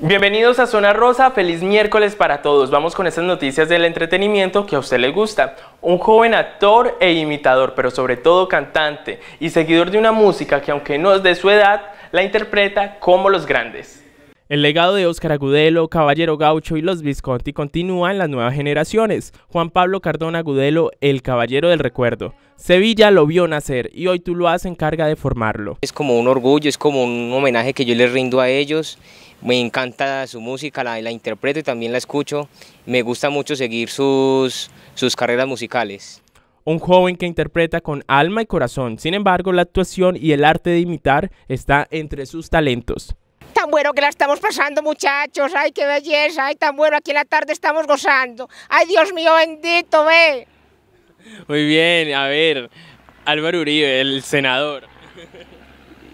Bienvenidos a Zona Rosa, feliz miércoles para todos. Vamos con estas noticias del entretenimiento que a usted le gusta. Un joven actor e imitador, pero sobre todo cantante y seguidor de una música que aunque no es de su edad, la interpreta como los grandes. El legado de Óscar Agudelo, Caballero Gaucho y los Visconti continúa en las nuevas generaciones. Juan Pablo Cardona Agudelo, el Caballero del Recuerdo. Sevilla lo vio nacer y hoy tú lo en encarga de formarlo. Es como un orgullo, es como un homenaje que yo les rindo a ellos me encanta su música, la, interpreto y también la escucho. Me gusta mucho seguir sus, sus carreras musicales. Un joven que interpreta con alma y corazón, sin embargo la actuación y el arte de imitar está entre sus talentos. Tan bueno que la estamos pasando muchachos, ay qué belleza, ay tan bueno, aquí en la tarde estamos gozando. Ay Dios mío bendito, ve. Muy bien, a ver, Álvaro Uribe, el senador.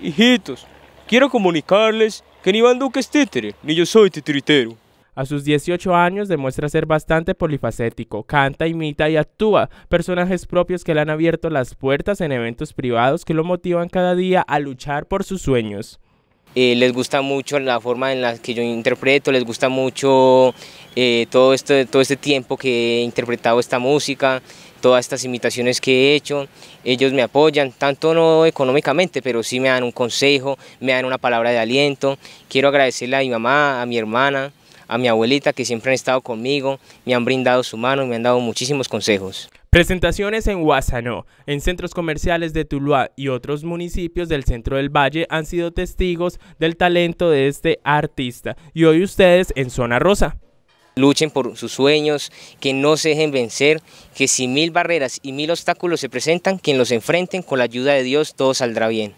Hijitos, quiero comunicarles que ni Iván Duque es ni yo soy titiritero. A sus 18 años demuestra ser bastante polifacético, canta, imita y actúa, personajes propios que le han abierto las puertas en eventos privados que lo motivan cada día a luchar por sus sueños. Eh, les gusta mucho la forma en la que yo interpreto, les gusta mucho eh, todo, este, todo este tiempo que he interpretado esta música, todas estas invitaciones que he hecho, ellos me apoyan, tanto no económicamente, pero sí me dan un consejo, me dan una palabra de aliento. Quiero agradecerle a mi mamá, a mi hermana, a mi abuelita que siempre han estado conmigo, me han brindado su mano y me han dado muchísimos consejos. Presentaciones en Guasanó, en centros comerciales de Tuluá y otros municipios del centro del valle han sido testigos del talento de este artista y hoy ustedes en Zona Rosa. Luchen por sus sueños, que no se dejen vencer, que si mil barreras y mil obstáculos se presentan, quien los enfrenten con la ayuda de Dios todo saldrá bien.